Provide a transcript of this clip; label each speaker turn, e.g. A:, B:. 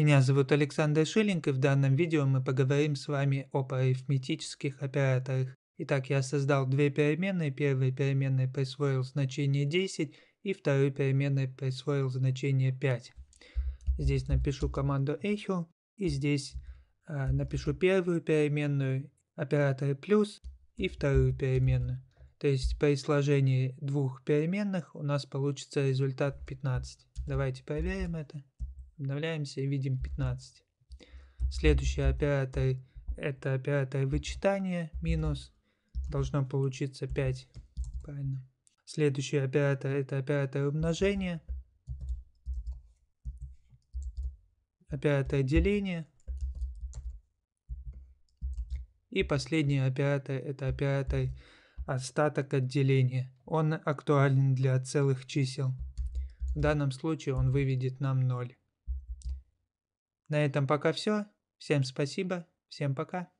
A: Меня зовут Александр Шиллинг, и в данном видео мы поговорим с вами об арифметических операторах. Итак, я создал две переменные. Первой переменной присвоил значение 10 и второй переменной присвоил значение 5. Здесь напишу команду echo и здесь э, напишу первую переменную, оператор плюс и вторую переменную. То есть при сложении двух переменных у нас получится результат 15. Давайте проверим это. Обновляемся и видим 15. Следующее опять это пятое вычитание минус. Должно получиться 5. Правильно. Следующее пятое это пятое умножение. Пятое деление. И последнее пятое это пятое остаток отделения. Он актуален для целых чисел. В данном случае он выведет нам 0. На этом пока все. Всем спасибо. Всем пока.